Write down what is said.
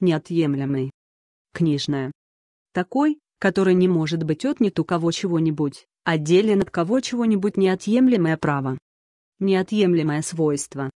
неотъемлемый. Книжная. Такой, который не может быть отнят у кого чего-нибудь, отделен а от кого чего-нибудь неотъемлемое право. Неотъемлемое свойство.